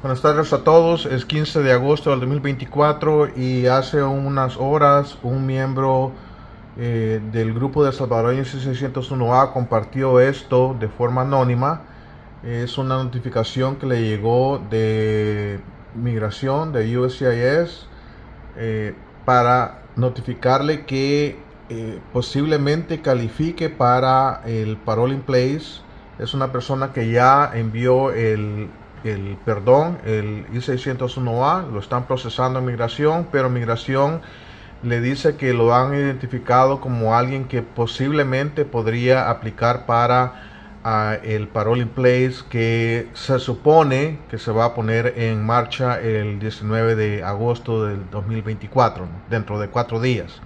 Buenas tardes a todos, es 15 de agosto del 2024 y hace unas horas un miembro eh, del grupo de salvadoreños 601A compartió esto de forma anónima. Es una notificación que le llegó de migración de USCIS eh, para notificarle que eh, posiblemente califique para el parole in place. Es una persona que ya envió el el perdón, el I-601A, lo están procesando en migración, pero migración le dice que lo han identificado como alguien que posiblemente podría aplicar para ah, el parole in place que se supone que se va a poner en marcha el 19 de agosto del 2024, dentro de cuatro días.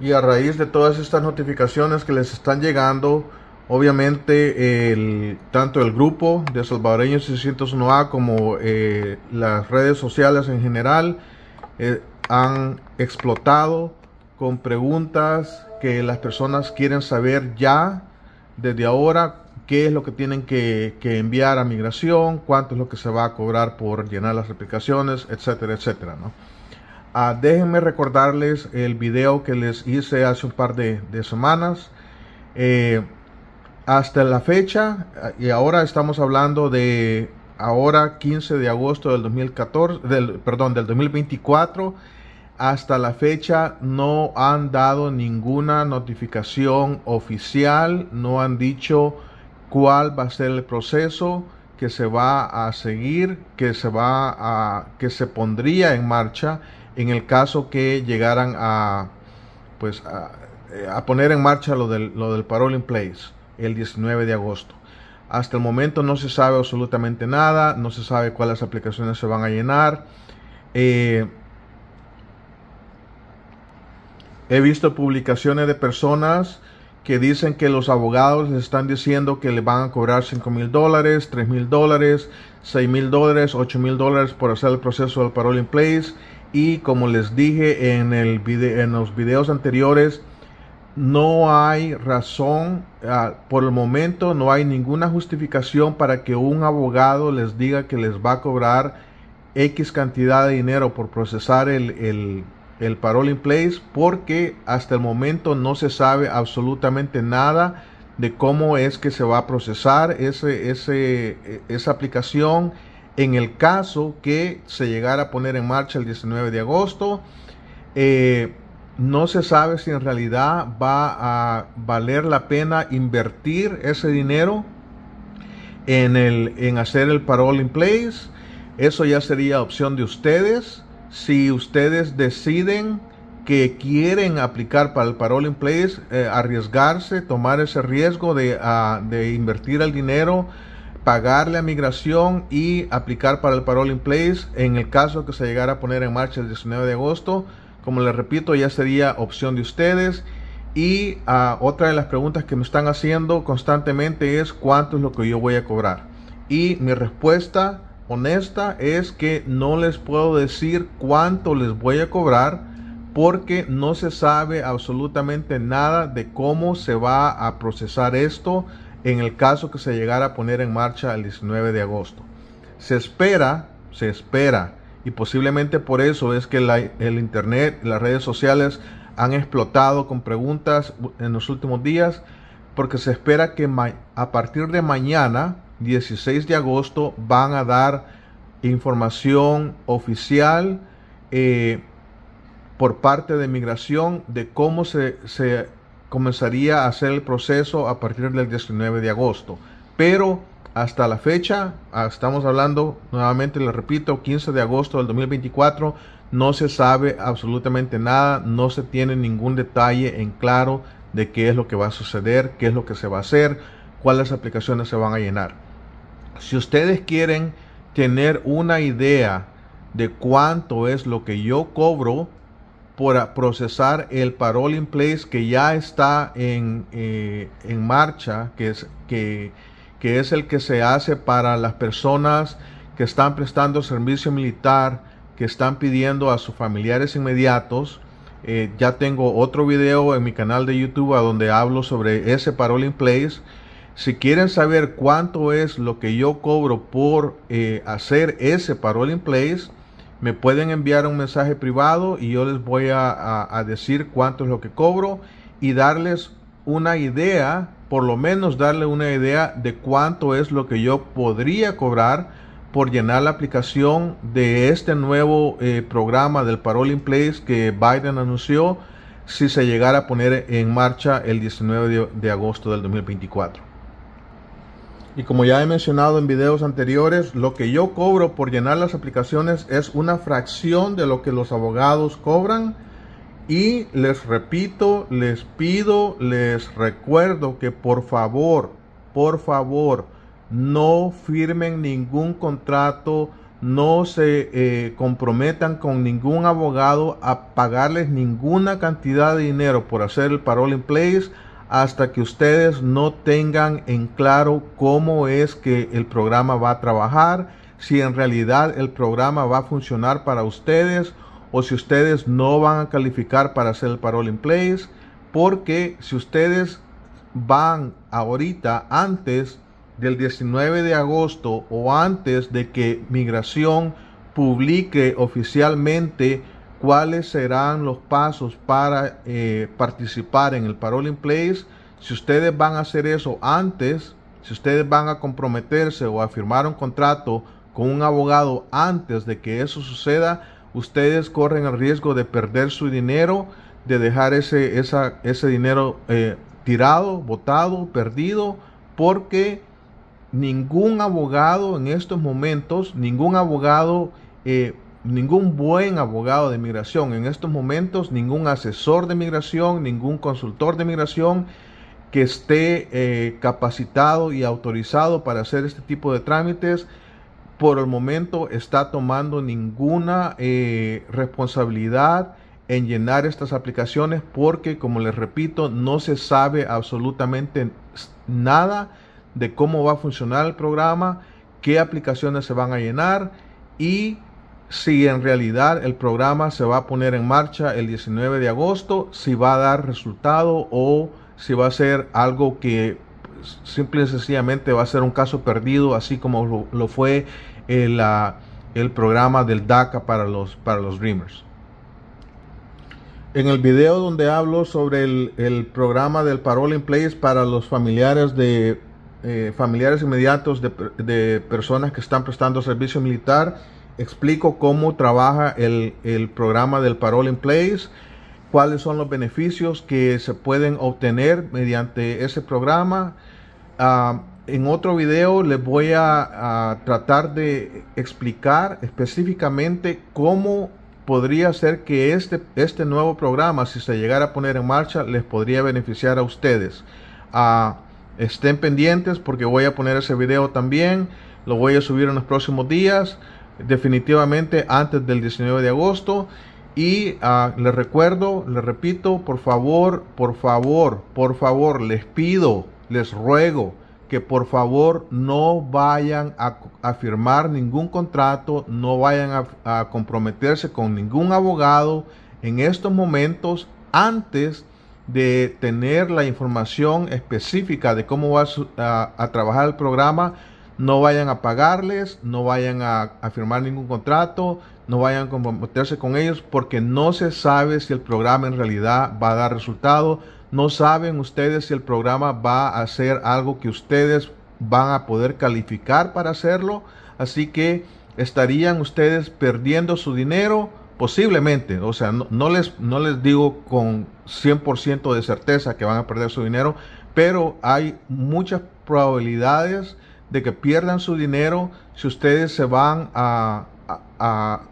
Y a raíz de todas estas notificaciones que les están llegando, Obviamente, tanto el grupo de Salvadoreños 601A como eh, las redes sociales en general eh, han explotado con preguntas que las personas quieren saber ya desde ahora qué es lo que tienen que, enviar a migración, cuánto es lo que se va a cobrar por llenar las aplicaciones, etcétera, etcétera. Ah, déjenme recordarles el video que les hice hace un par de, semanas. Eh, hasta la fecha, y ahora estamos hablando de ahora 15 de agosto del 2014, del, perdón, del 2024, hasta la fecha no han dado ninguna notificación oficial, no han dicho cuál va a ser el proceso que se va a seguir, que se va a que se pondría en marcha en el caso que llegaran a pues a, eh, poner en marcha lo del, lo del parole in place el 19 de agosto. Hasta el momento no se sabe absolutamente nada, no se sabe cuáles aplicaciones se van a llenar. Eh, he visto publicaciones de personas que dicen que los abogados están diciendo que le van a cobrar 5 mil dólares, 3 mil dólares, 6 mil dólares, 8 mil dólares por hacer el proceso del parole in place. Y como les dije en, el en los videos anteriores, no hay razón, ah, por el momento no hay ninguna justificación para que un abogado les diga que les va a cobrar X cantidad de dinero por procesar el, el, parole in place porque hasta el momento no se sabe absolutamente nada de cómo es que se va a procesar ese, ese, e, esa aplicación en el caso que se llegara a poner en marcha el 19 de agosto. Eh, no se sabe si en realidad va a valer la pena invertir ese dinero en, hacer el parole in place. Eso ya sería opción de ustedes. Si ustedes deciden que quieren aplicar para el parole in place, eh, arriesgarse, tomar ese riesgo de, ah, de invertir el dinero, pagarle a migración y aplicar para el parole in place en el caso que se llegara a poner en marcha el 19 de agosto, como les repito, ya sería opción de ustedes. Y ah, otra de las preguntas que me están haciendo constantemente es cuánto es lo que yo voy a cobrar. Y mi respuesta honesta es que no les puedo decir cuánto les voy a cobrar porque no se sabe absolutamente nada de cómo se va a procesar esto en el caso que se llegara a poner en marcha el 19 de agosto. Se espera, se espera y posiblemente por eso es que el Internet, las redes sociales han explotado con preguntas en los últimos días, porque se espera que a partir de mañana, 16 de agosto, van a dar información oficial eh, por parte de migración de cómo se, se comenzaría a hacer el proceso a partir del 19 de agosto. Pero hasta la fecha, ah, estamos hablando nuevamente, les repito, 15 de agosto del 2024, no se sabe absolutamente nada, no se tiene ningún detalle en claro de qué es lo que va a suceder, qué es lo que se va a hacer, cuáles aplicaciones se van a llenar. Si ustedes quieren tener una idea de cuánto es lo que yo cobro para procesar el parole in place que ya está en, eh, en marcha, que es que que es el que se hace para las personas que están prestando servicio militar, que están pidiendo a sus familiares inmediatos. Eh, ya tengo otro video en mi canal de YouTube a donde hablo sobre ese parole in place. Si quieren saber cuánto es lo que yo cobro por eh, hacer ese parole in place, me pueden enviar un mensaje privado y yo les voy a decir cuánto es lo que cobro y darles una idea por lo menos darle una idea de cuánto es lo que yo podría cobrar por llenar la aplicación de este nuevo eh, programa del Parole in Place que Biden anunció si se llegara a poner en marcha el 19 de agosto del 2024. Y como ya he mencionado en videos anteriores, lo que yo cobro por llenar las aplicaciones es una fracción de lo que los abogados cobran y les repito, les pido, les recuerdo que por favor, por favor, no firmen ningún contrato, no se eh, comprometan con ningún abogado a pagarles ninguna cantidad de dinero por hacer el parole in place hasta que ustedes no tengan en claro cómo es que el programa va a trabajar, si en realidad el programa va a funcionar para ustedes o si ustedes no van a calificar para hacer el Parole in Place, porque si ustedes van ahorita antes del 19 de agosto o antes de que Migración publique oficialmente cuáles serán los pasos para eh, participar en el Parole in Place, si ustedes van a hacer eso antes, si ustedes van a comprometerse o a firmar un contrato con un abogado antes de que eso suceda, ustedes corren el riesgo de perder su dinero, de dejar ese, dinero eh, tirado, botado, perdido, porque ningún abogado en estos momentos, ningún abogado, eh, ningún buen abogado de migración en estos momentos, ningún asesor de migración, ningún consultor de migración que esté eh, capacitado y autorizado para hacer este tipo de trámites, por el momento está tomando ninguna eh, responsabilidad en llenar estas aplicaciones porque, como les repito, no se sabe absolutamente nada de cómo va a funcionar el programa, qué aplicaciones se van a llenar y si en realidad el programa se va a poner en marcha el 19 de agosto, si va a dar resultado o si va a ser algo que pues, simple y sencillamente va a ser un caso perdido, así como lo fue el, ah, el programa del DACA para los, para los Dreamers. En el video donde hablo sobre el, programa del Parole in Place para los familiares de eh, familiares inmediatos de, personas que están prestando servicio militar, explico cómo trabaja el, programa del Parole in Place, cuáles son los beneficios que se pueden obtener mediante ese programa. Ah, en otro video les voy a, tratar de explicar específicamente cómo podría ser que este, este, nuevo programa, si se llegara a poner en marcha, les podría beneficiar a ustedes. Ah, estén pendientes porque voy a poner ese video también, lo voy a subir en los próximos días, definitivamente antes del 19 de agosto. Y ah, les recuerdo, les repito, por favor, por favor, por favor, les pido, les ruego, que por favor no vayan a, firmar ningún contrato, no vayan a, comprometerse con ningún abogado en estos momentos antes de tener la información específica de cómo va a, trabajar el programa, no vayan a pagarles, no vayan a, a, firmar ningún contrato, no vayan a comprometerse con ellos porque no se sabe si el programa en realidad va a dar resultado. No saben ustedes si el programa va a ser algo que ustedes van a poder calificar para hacerlo. Así que estarían ustedes perdiendo su dinero posiblemente. O sea, no, les, no les digo con 100% de certeza que van a perder su dinero, pero hay muchas probabilidades de que pierdan su dinero si ustedes se van a,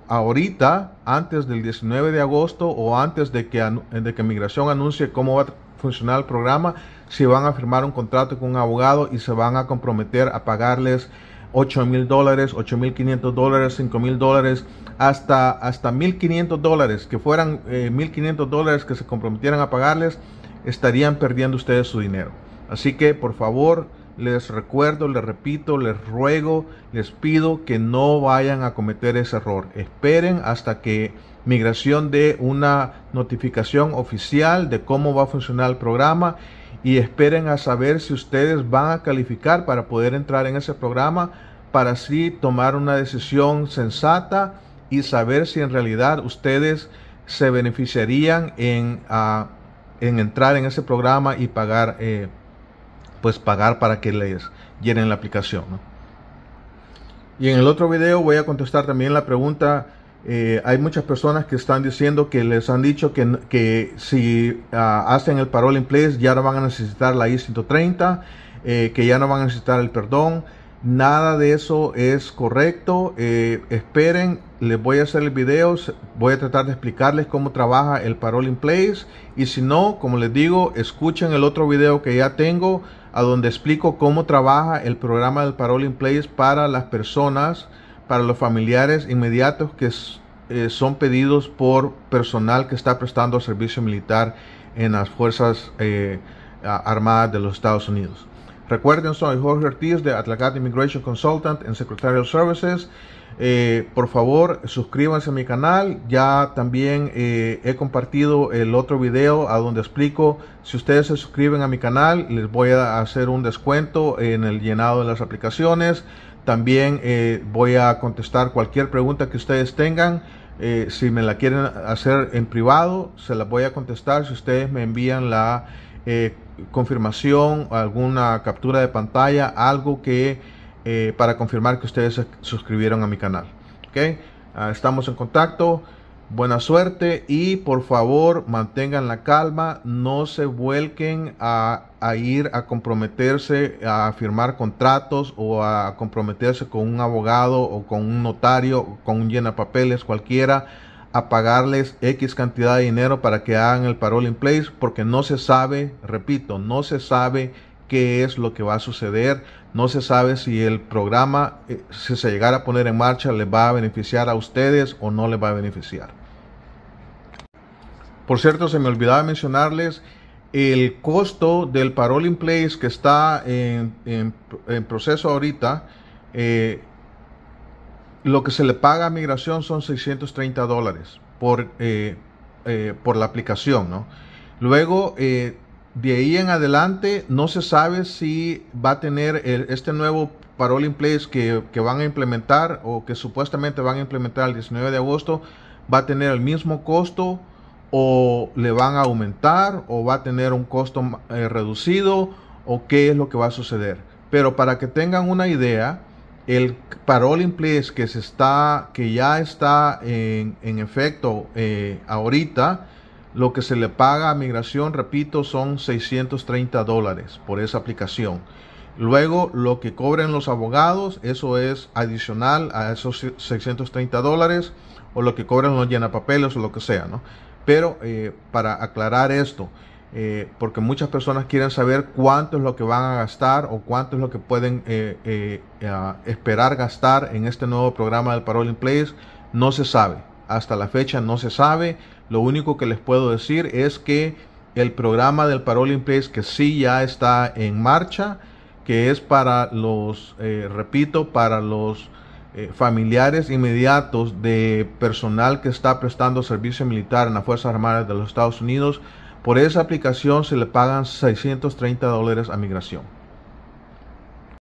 ahorita, antes del 19 de agosto o antes de que, de que Migración anuncie cómo va a funcionar el programa si van a firmar un contrato con un abogado y se van a comprometer a pagarles 8 mil dólares, 8 mil 500 dólares, 5 mil dólares, hasta, hasta 1500 dólares, que fueran 1500 eh, dólares que se comprometieran a pagarles, estarían perdiendo ustedes su dinero. Así que por favor, les recuerdo, les repito, les ruego, les pido que no vayan a cometer ese error. Esperen hasta que migración de una notificación oficial de cómo va a funcionar el programa y esperen a saber si ustedes van a calificar para poder entrar en ese programa para así tomar una decisión sensata y saber si en realidad ustedes se beneficiarían en, ah, entrar en ese programa y pagar eh, pues pagar para que les llenen la aplicación y en el otro video voy a contestar también la pregunta eh, hay muchas personas que están diciendo que les han dicho que, si ah, hacen el parole in place ya no van a necesitar la I-130, eh, que ya no van a necesitar el perdón. Nada de eso es correcto. Eh, esperen, les voy a hacer el video. Voy a tratar de explicarles cómo trabaja el parole in place. Y si no, como les digo, escuchen el otro video que ya tengo, a donde explico cómo trabaja el programa del parole in place para las personas para los familiares inmediatos que eh, son pedidos por personal que está prestando servicio militar en las Fuerzas eh, Armadas de los Estados Unidos. Recuerden, soy Jorge Ortiz de Atlacat Immigration Consultant en Secretarial Services. Eh, por favor, suscríbanse a mi canal. Ya también he compartido el otro video a donde explico si ustedes se suscriben a mi canal, les voy a hacer un descuento en el llenado de las aplicaciones. También eh, voy a contestar cualquier pregunta que ustedes tengan. Eh, si me la quieren hacer en privado, se las voy a contestar. Si ustedes me envían la eh, confirmación, alguna captura de pantalla, algo que para confirmar que ustedes se suscribieron a mi canal. Ah, estamos en contacto. Buena suerte y por favor mantengan la calma, no se vuelquen a a ir a comprometerse a firmar contratos o a comprometerse con un abogado o con un notario con un llena papeles cualquiera a pagarles X cantidad de dinero para que hagan el parole in place porque no se sabe, repito, no se sabe qué es lo que va a suceder, no se sabe si el programa, eh, si se llegara a poner en marcha, les va a beneficiar a ustedes o no les va a beneficiar. Por cierto, se me olvidaba mencionarles el costo del parole in place que está en, proceso ahorita, eh, lo que se le paga a migración son 630 dólares por, eh, eh, por la aplicación, Luego, de ahí en adelante, no se sabe si va a tener este nuevo parole in place que, que van a implementar o que supuestamente van a implementar el 19 de agosto, va a tener el mismo costo o le van a aumentar o va a tener un costo eh, reducido o qué es lo que va a suceder. Pero para que tengan una idea, el parole in que, se está, que ya está en, efecto eh, ahorita, lo que se le paga a migración, repito, son 630 dólares por esa aplicación. Luego, lo que cobren los abogados, eso es adicional a esos 630 dólares, o lo que cobran los llenapapeles o lo que sea, ¿no? Pero eh, para aclarar esto, eh, porque muchas personas quieren saber cuánto es lo que van a gastar o cuánto es lo que pueden eh, esperar gastar en este nuevo programa del Parole in Place, no se sabe. Hasta la fecha no se sabe. Lo único que les puedo decir es que el programa del Parole in Place que sí ya está en marcha, que es para los, repito, para los eh, familiares inmediatos de personal que está prestando servicio militar en las Fuerzas Armadas de los Estados Unidos. Por esa aplicación se le pagan 630 dólares a migración.